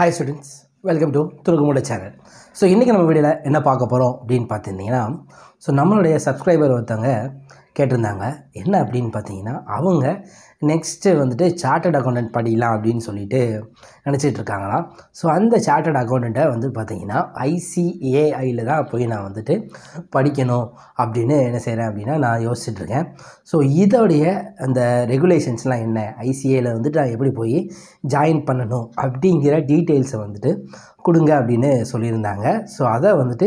hi students welcome to துருகுமுட channel so இன்றைக்கி நம்ம வீடியோவில் என்ன பார்க்க போகிறோம் அப்படின்னு பார்த்துருந்தீங்கன்னா ஸோ நம்மளுடைய சப்ஸ்கிரைபர் ஒருத்தவங்க கேட்டிருந்தாங்க என்ன அப்படின்னு பார்த்தீங்கன்னா அவங்க நெக்ஸ்ட்டு வந்துட்டு சார்ட்டட் அக்கௌண்டன்ட் படிக்கலாம் அப்படின்னு சொல்லிட்டு நினச்சிட்டு இருக்காங்களாம் ஸோ அந்த சார்ட்டட் அக்கௌண்டண்ட்டை வந்து பார்த்திங்கன்னா ஐசிஏஐயில் தான் போய் நான் வந்துட்டு படிக்கணும் அப்படின்னு என்ன செய்கிறேன் அப்படின்னா நான் யோசிச்சுட்ருக்கேன் ஸோ இதோடைய அந்த ரெகுலேஷன்ஸ்லாம் என்ன ஐசிஏயில் வந்துட்டு நான் எப்படி போய் ஜாயின் பண்ணணும் அப்படிங்கிற டீட்டெயில்ஸை வந்துட்டு கொடுங்க அப்படின்னு சொல்லியிருந்தாங்க ஸோ அதை வந்துட்டு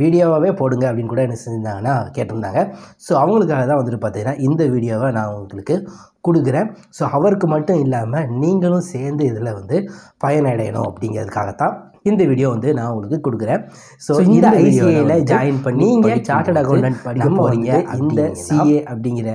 வீடியோவாகவே போடுங்க அப்படின்னு கூட என்ன செஞ்சுருந்தாங்கன்னா கேட்டிருந்தாங்க ஸோ அவங்களுக்காக தான் வந்துட்டு பார்த்தீங்கன்னா இந்த வீடியோவை நான் உங்களுக்கு கொடுக்குறேன் ஸோ அவருக்கு மட்டும் இல்லாமல் நீங்களும் சேர்ந்து இதில் வந்து பயனடையணும் அப்படிங்கிறதுக்காகத்தான் இந்த வீடியோ வந்து நான் உங்களுக்கு கொடுக்குறேன் ஸோ இந்த ஐசிஐயில் ஜாயின் பண்ணி நீங்கள் சார்ட்டட் அக்கௌண்டன்ட் படிக்க போகிறீங்க இந்த சிஏ அப்படிங்கிற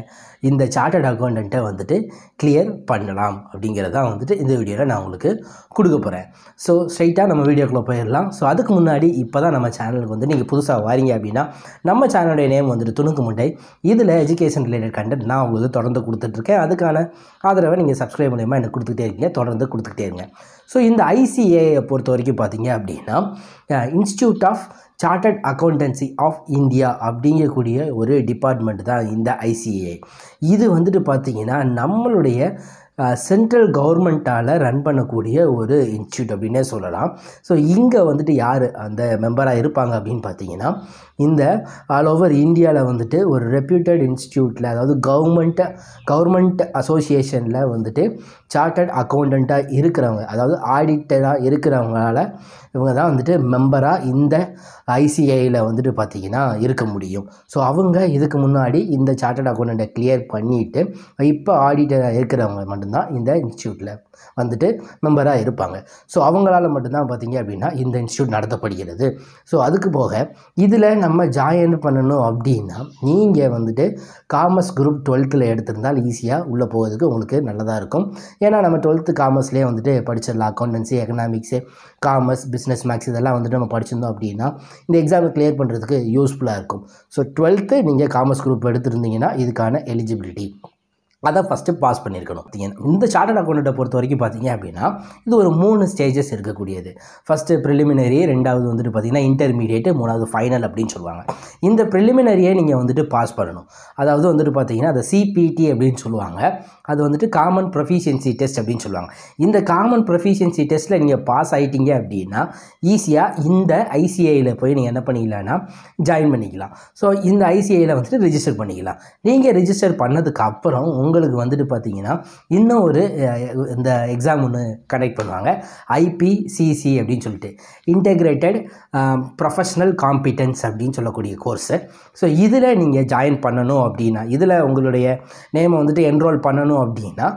இந்த சார்ட்டட் அக்கௌண்டன்ட்டை வந்துட்டு கிளியர் பண்ணலாம் அப்படிங்கிறது தான் வந்துட்டு இந்த வீடியோவில் நான் உங்களுக்கு கொடுக்க போகிறேன் ஸோ ஸ்ட்ரைட்டாக நம்ம வீடியோக்குள்ளே போயிடலாம் ஸோ அதுக்கு முன்னாடி இப்போ தான் நம்ம சேனலுக்கு வந்து நீங்கள் புதுசாக வாரீங்க அப்படின்னா நம்ம சேனலுடைய நேம் வந்துட்டு துணுக்கு முண்டை இதில் எஜுகேஷன் ரிலேட்டட் கண்டென்ட் நான் உங்களுக்கு தொடர்ந்து கொடுத்துட்ருக்கேன் அதுக்கான ஆதரவை நீங்கள் சப்ஸ்கிரைப் மூலியமாக எனக்கு கொடுத்துக்கிட்டே இருக்கீங்க தொடர்ந்து கொடுத்துக்கிட்டே இருங்க ஸோ இந்த ஐசிஏயை பொறுத்த வரைக்கும் பார்த்தீங்கன்னா பார்த்தீங்க அப்படின்னா institute of chartered accountancy of India அப்படிங்கக்கூடிய ஒரு டிபார்ட்மெண்ட் தான் இந்த ஐசிஏ இது வந்துட்டு பார்த்திங்கன்னா நம்மளுடைய சென்ட்ரல் கவர்மெண்ட்டால் ரன் பண்ணக்கூடிய ஒரு இன்ஸ்டியூட் அப்படின்னே சொல்லலாம் ஸோ இங்கே வந்துட்டு யார் அந்த மெம்பராக இருப்பாங்க அப்படின்னு பார்த்தீங்கன்னா இந்த ஆல் ஓவர் இந்தியாவில் வந்துட்டு ஒரு ரெப்யூட்டட் இன்ஸ்டியூட்டில் அதாவது கவர்மெண்ட்டை கவர்மெண்ட் அசோசியேஷனில் வந்துட்டு சார்ட்டர்ட் அக்கௌண்டண்ட்டாக இருக்கிறவங்க அதாவது ஆடிட்டராக இருக்கிறவங்களால இவங்க தான் வந்துட்டு மெம்பராக இந்த ஐசிஐயில் வந்துட்டு பார்த்திங்கன்னா இருக்க முடியும் ஸோ அவங்க இதுக்கு முன்னாடி இந்த சார்ட்டர்ட் அக்கௌண்ட்டை கிளியர் பண்ணிவிட்டு இப்போ ஆடிட்டராக இருக்கிறவங்க மட்டும்தான் இந்த இன்ஸ்டியூட்டில் வந்துட்டு மெம்பராக இருப்பாங்க ஸோ அவங்களால மட்டும்தான் பார்த்திங்க அப்படின்னா இந்த இன்ஸ்டியூட் நடத்தப்படுகிறது ஸோ அதுக்கு போக இதில் நம்ம நம்ம ஜாயின் பண்ணணும் அப்படின்னா நீங்கள் வந்துட்டு காமர்ஸ் குரூப் டுவெல்த்தில் எடுத்திருந்தால் ஈஸியாக உள்ளே போகிறதுக்கு உங்களுக்கு நல்லதாக இருக்கும் ஏன்னா நம்ம டுவெல்த்து காமர்ஸ்லேயே வந்துட்டு படிச்சிடலாம் accountancy economics commerce business maths இதெல்லாம் வந்துட்டு நம்ம படிச்சிருந்தோம் அப்படின்னா இந்த எக்ஸாமை கிளியர் பண்ணுறதுக்கு யூஸ்ஃபுல்லாக இருக்கும் ஸோ டுவெல்த்து நீங்கள் காமர்ஸ் குரூப் எடுத்திருந்தீங்கன்னா இதுக்கான எலிஜிபிலிட்டி அதை ஃபஸ்ட்டு பாஸ் பண்ணியிருக்கணும் இந்த சார்ட்டர்ட் அக்கௌண்ட்டை பொறுத்த வரைக்கும் பார்த்தீங்க அப்படின்னா இது ஒரு மூணு ஸ்டேஜஸ் இருக்கக்கூடியது ஃபஸ்ட்டு ப்ரிலிமினரி ரெண்டாவது வந்துட்டு பார்த்திங்கன்னா இன்டர்மீடியேட்டு மூணாவது ஃபைனல் அப்படின்னு சொல்லுவாங்க இந்த ப்ரிலிமினரியை நீங்கள் வந்துட்டு பாஸ் பண்ணணும் அதாவது வந்துட்டு பார்த்தீங்கன்னா அதை சிபிடி அப்படின்னு சொல்லுவாங்க அது வந்துட்டு காமன் ப்ரொஃபிஷியன்சி டெஸ்ட் அப்படின்னு சொல்லுவாங்க இந்த காமன் ப்ரொஃபிஷியன்சி டெஸ்ட்டில் நீங்கள் பாஸ் ஆகிட்டீங்க அப்படின்னா ஈஸியாக இந்த ஐசிஐயில் போய் நீங்கள் என்ன பண்ணிக்கலாம்னா ஜாயின் பண்ணிக்கலாம் ஸோ இந்த ஐசிஐயில் வந்துட்டு ரிஜிஸ்டர் பண்ணிக்கலாம் நீங்கள் ரிஜிஸ்டர் பண்ணதுக்கப்புறம் உங்களுக்கு வந்துட்டு பார்த்தீங்கன்னா இன்னும் ஒரு இந்த எக்ஸாம் ஒன்று கனெக்ட் பண்ணுவாங்க ஐபிசிசி அப்படின்னு சொல்லிட்டு இன்டெகிரேட்டட் ப்ரொஃபஷ்னல் காம்பிட்டன்ஸ் அப்படின்னு சொல்லக்கூடிய கோர்ஸு ஸோ இதில் நீங்கள் ஜாயின் பண்ணணும் அப்படின்னா இதில் உங்களுடைய நேமை வந்துட்டு என்ரோல் பண்ணணும் அப்படின்னா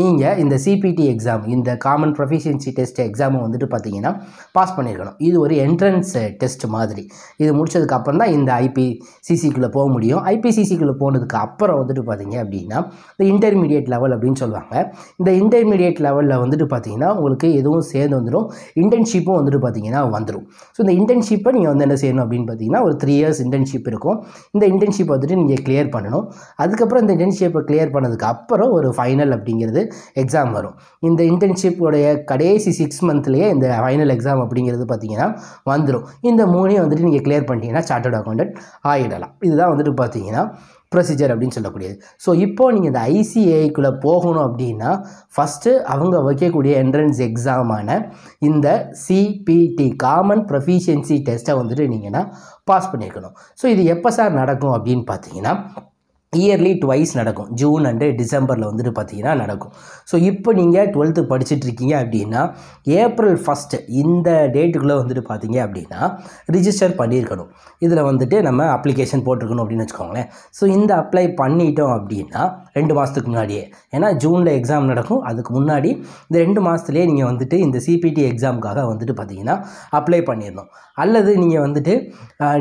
நீங்கள் இந்த சிபிடி எக்ஸாம் இந்த காமன் ப்ரொஃபிஷியன்சி டெஸ்ட் எக்ஸாமை வந்துட்டு பார்த்தீங்கன்னா பாஸ் பண்ணியிருக்கணும் இது ஒரு என்ட்ரன்ஸ் டெஸ்ட் மாதிரி இது முடிச்சதுக்கப்புறம் தான் இந்த ஐபிசிசிக்குள்ளே போக முடியும் ஐபிசிசிக்குள்ளே போனதுக்கு அப்புறம் வந்துட்டு பார்த்தீங்க அப்படின்னா இந்த இன்டர்மீடியட் லெவல் அப்படின்னு சொல்லுவாங்க இந்த இன்டர்மீடியட் லெவலில் வந்துட்டு பார்த்தீங்கன்னா உங்களுக்கு எதுவும் சேர்ந்து வந்துடும் இன்டர்ன்ஷிப்பும் வந்துட்டு பார்த்தீங்கன்னா வந்துடும் ஸோ இந்த இன்டர்ன்ஷிப்பை நீங்கள் வந்து என்ன செய்யணும் அப்படின்னு பார்த்தீங்கன்னா ஒரு த்ரீ இயர்ஸ் இன்டர்ன்ஷிப் இருக்கும் இந்த இன்டர்ன்ஷிப் வந்துட்டு நீங்கள் கிளியர் பண்ணணும் அதுக்கப்புறம் இந்த இன்டர்ன்ஷிப்பை கிளியர் பண்ணதுக்கு அப்புறம் ஒரு ஃபைனல் அப்படிங்கிறது எக்ஸாம் வரும் இந்த இன்டர்ன்ஷிப்போடைய கடைசி சிக்ஸ் மந்த்லேயே இந்த ஃபைனல் எக்ஸாம் அப்படிங்கிறது பார்த்தீங்கன்னா வந்துடும் இந்த மூணையும் வந்துட்டு நீங்கள் கிளியர் பண்ணிட்டீங்கன்னா சார்ட்டர்ட் அக்கௌண்டன்ட் ஆகிடலாம் இதுதான் வந்துட்டு பார்த்தீங்கன்னா ப்ரொசீஜர் அப்படின்னு சொல்லக்கூடியது ஸோ இப்போ நீங்கள் இந்த ஐசிஏக்குள்ளே போகணும் அப்படின்னா ஃபஸ்ட்டு அவங்க வைக்கக்கூடிய என்ட்ரன்ஸ் எக்ஸாமான இந்த சிபிடி காமன் ப்ரொஃபிஷியன்சி டெஸ்ட்டை வந்துட்டு நீங்கள் பாஸ் பண்ணியிருக்கணும் ஸோ இது எப்போ சார் நடக்கும் அப்படின்னு பார்த்தீங்கன்னா இயர்லி டுவைஸ் நடக்கும் ஜூன் அண்டு டிசம்பரில் வந்துட்டு பார்த்தீங்கன்னா நடக்கும் ஸோ இப்போ நீங்கள் டுவெல்த்து படிச்சுட்ருக்கீங்க அப்படின்னா ஏப்ரல் ஃபஸ்ட்டு இந்த டேட்டுக்குள்ளே வந்துட்டு பார்த்தீங்க அப்படின்னா ரிஜிஸ்டர் பண்ணியிருக்கணும் இதில் வந்துட்டு நம்ம அப்ளிகேஷன் போட்டிருக்கணும் அப்படின்னு வச்சுக்கோங்களேன் ஸோ இந்த அப்ளை பண்ணிட்டோம் அப்படின்னா ரெண்டு மாதத்துக்கு முன்னாடியே ஏன்னா ஜூனில் எக்ஸாம் நடக்கும் அதுக்கு முன்னாடி இந்த ரெண்டு மாதத்துலேயே நீங்கள் வந்துட்டு இந்த சிபிடி எக்ஸாமுக்காக வந்துட்டு பார்த்தீங்கன்னா அப்ளை பண்ணிடணும் அல்லது நீங்கள் வந்துட்டு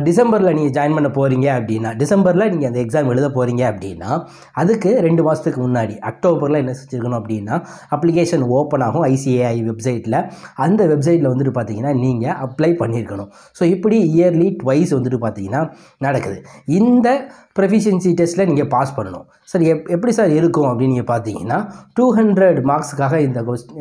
டிசம்பரில் நீங்கள் ஜாயின் பண்ண போகிறீங்க அப்படின்னா டிசம்பரில் நீங்கள் அந்த எக்ஸாம் எழுத போகிறீங்க பண்ணிங்க அப்படின்னா அதுக்கு ரெண்டு மாதத்துக்கு முன்னாடி அக்டோபரில் என்ன செஞ்சுருக்கணும் அப்படின்னா அப்ளிகேஷன் ஓப்பன் ஆகும் ஐசிஏஐ வெப்சைட்டில் அந்த வெப்சைட்டில் வந்துட்டு பார்த்தீங்கன்னா நீங்கள் அப்ளை பண்ணியிருக்கணும் ஸோ இப்படி இயர்லி ட்வைஸ் வந்துட்டு பார்த்தீங்கன்னா நடக்குது இந்த ப்ரொஃபிஷியன்சி டெஸ்ட்டில் நீங்கள் பாஸ் பண்ணணும் சார் எப் எப்படி சார் இருக்கும் அப்படின்னு நீங்கள் பார்த்தீங்கன்னா டூ ஹண்ட்ரட் மார்க்ஸுக்காக இந்த கொஸ்ட்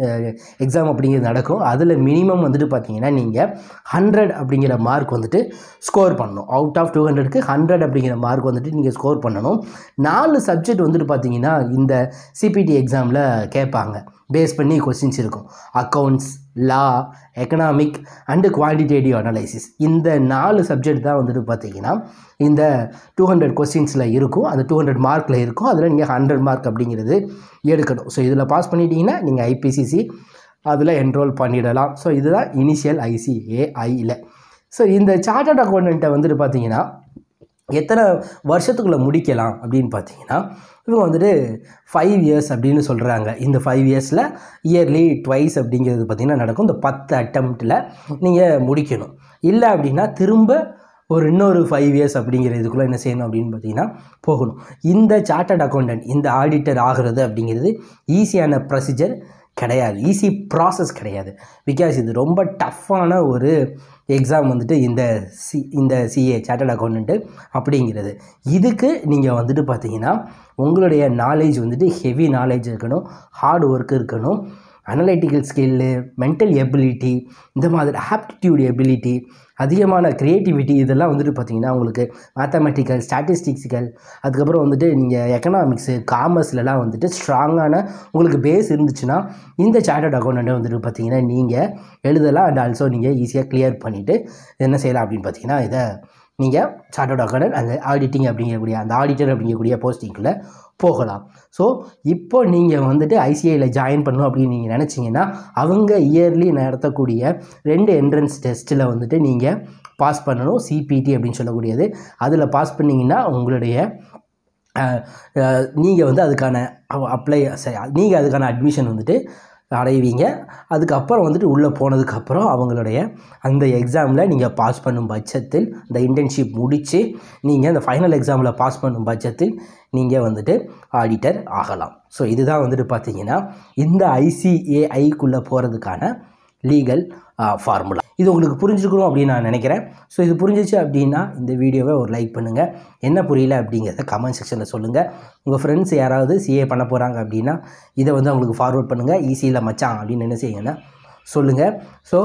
எக்ஸாம் அப்படிங்கிறது நடக்கும் அதில் மினிமம் வந்துட்டு பார்த்தீங்கன்னா நீங்கள் ஹண்ட்ரட் அப்படிங்கிற மார்க் வந்துட்டு ஸ்கோர் பண்ணணும் அவுட் ஆஃப் டூ ஹண்ட்ரட்க்கு ஹண்ட்ரட் அப்படிங்கிற மார்க் வந்துட்டு நீங்கள் ஸ்கோர் பண்ணணும் நாலு சப்ஜெக்ட் வந்துட்டு பார்த்தீங்கன்னா இந்த சிபிடி எக்ஸாமில் கேட்பாங்க பேஸ் பண்ணி கொஸ்டின்ஸ் இருக்கும் accounts law economic and quantitative analysis இந்த நாலு சப்ஜெக்ட் தான் வந்துட்டு பார்த்தீங்கன்னா இந்த டூ ஹண்ட்ரட் கொஸ்டின்ஸில் இருக்கும் அந்த டூ ஹண்ட்ரட் மார்க்கில் இருக்கும் அதில் நீங்கள் ஹண்ட்ரட் மார்க் அப்படிங்கிறது எடுக்கணும் ஸோ இதில் பாஸ் பண்ணிட்டீங்கன்னா நீங்கள் ஐபிசிசி அதில் என்ரோல் பண்ணிடலாம் ஸோ இதுதான் இனிஷியல் ஐசிஏஐயில் ஸோ இந்த சார்ட்டர்ட் அக்கௌண்ட்டை வந்துட்டு பார்த்தீங்கன்னா எத்தனை வருஷத்துக்குள்ளே முடிக்கலாம் அப்படின்னு பார்த்தீங்கன்னா இவங்க வந்துட்டு ஃபைவ் இயர்ஸ் அப்படின்னு சொல்கிறாங்க இந்த ஃபைவ் இயர்ஸில் இயர்லி ட்வைஸ் அப்படிங்கிறது பார்த்திங்கன்னா நடக்கும் இந்த பத்து அட்டம்ப்டில் நீங்கள் முடிக்கணும் இல்லை அப்படின்னா திரும்ப ஒரு இன்னொரு ஃபைவ் இயர்ஸ் அப்படிங்கிற இதுக்குள்ளே என்ன செய்யணும் அப்படின்னு பார்த்தீங்கன்னா போகணும் இந்த சார்ட்டர்ட் அக்கௌண்டன்ட் இந்த ஆடிட்டர் ஆகிறது அப்படிங்கிறது ஈஸியான ப்ரொசீஜர் கிடையாது ஈஸி ப்ராசஸ் கிடையாது பிகாஸ் இது ரொம்ப டஃப்பான ஒரு எக்ஸாம் வந்துட்டு இந்த சி இந்த சிஏ சார்ட்டர்ட் அக்கௌண்ட்டு அப்படிங்கிறது இதுக்கு நீங்கள் வந்துட்டு பார்த்தீங்கன்னா உங்களுடைய நாலேஜ் வந்துட்டு ஹெவி நாலேஜ் இருக்கணும் ஹார்ட் ஒர்க் இருக்கணும் அனலைட்டிக்கல் ஸ்கில்லு மென்டல் எபிலிட்டி இந்த மாதிரி ஆப்டிடியூட் எபிலிட்டி அதிகமான க்ரியேட்டிவிட்டி இதெல்லாம் வந்துட்டு பார்த்திங்கன்னா உங்களுக்கு மேத்தமெட்டிக்கல் ஸ்டாட்டிஸ்டிக்ஸுகள் அதுக்கப்புறம் வந்துட்டு நீங்கள் எக்கனாமிக்ஸு காமர்ஸ்லலாம் வந்துட்டு ஸ்ட்ராங்கான உங்களுக்கு பேஸ் இருந்துச்சுன்னா இந்த சார்ட்டர்ட் அக்கௌண்ட்டை வந்துட்டு பார்த்திங்கன்னா நீங்கள் எழுதலாம் அண்ட் ஆல்சோ நீங்கள் ஈஸியாக கிளியர் பண்ணிவிட்டு என்ன செய்யலாம் அப்படின்னு பார்த்தீங்கன்னா இதை நீங்கள் சார்ட்டர்ட் அக்கௌண்ட் அந்த ஆடிட்டிங் அப்படிங்கக்கூடிய அந்த ஆடிட்டர் அப்படிங்கக்கூடிய போஸ்டிங்கில் போகலாம் ஸோ இப்போ நீங்கள் வந்துட்டு ஐசிஐயில் ஜாயின் பண்ணணும் அப்படின்னு நீங்கள் நினச்சிங்கன்னா அவங்க இயர்லி நடத்தக்கூடிய ரெண்டு என்ட்ரன்ஸ் டெஸ்ட்டில் வந்துட்டு நீங்கள் பாஸ் பண்ணணும் சிபிடி அப்படின்னு சொல்லக்கூடியது அதில் பாஸ் பண்ணிங்கன்னா உங்களுடைய நீங்கள் வந்து அதுக்கான அப்ளை நீங்கள் அதுக்கான அட்மிஷன் வந்துட்டு அடைவீங்க அதுக்கப்புறம் வந்துட்டு உள்ளே போனதுக்கப்புறம் அவங்களுடைய அந்த எக்ஸாமில் நீங்கள் பாஸ் பண்ணும் பட்சத்தில் அந்த இன்டர்ன்ஷிப் முடித்து நீங்கள் அந்த ஃபைனல் எக்ஸாமில் பாஸ் பண்ணும் பட்சத்தில் நீங்கள் வந்துட்டு ஆடிட்டர் ஆகலாம் ஸோ இதுதான் வந்துட்டு பார்த்தீங்கன்னா இந்த ஐசிஏஐக்குள்ளே போகிறதுக்கான லீகல் ஃபார்முலா இது உங்களுக்கு புரிஞ்சுக்கணும் அப்படின்னு நான் நினைக்கிறேன் ஸோ இது புரிஞ்சிச்சு அப்படின்னா இந்த வீடியோவை ஒரு லைக் பண்ணுங்கள் என்ன புரியல அப்படிங்கிறத கமெண்ட் செக்ஷனில் சொல்லுங்கள் உங்கள் ஃப்ரெண்ட்ஸ் யாராவது சிஏ பண்ண போகிறாங்க அப்படின்னா இதை வந்து அவங்களுக்கு ஃபார்வர்ட் பண்ணுங்கள் ஈஸியில் e மச்சான் அப்படின்னு என்ன செய்யுங்கன்னா சொல்லுங்கள் ஸோ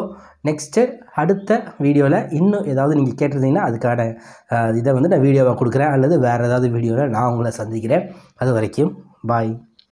நெக்ஸ்ட்டு அடுத்த வீடியோவில் இன்னும் ஏதாவது நீங்கள் கேட்டிருந்தீங்கன்னா அதுக்கான இதை வந்து நான் வீடியோவாக கொடுக்குறேன் அல்லது வேறு ஏதாவது வீடியோவில் நான் உங்களை சந்திக்கிறேன் அது வரைக்கும் பாய்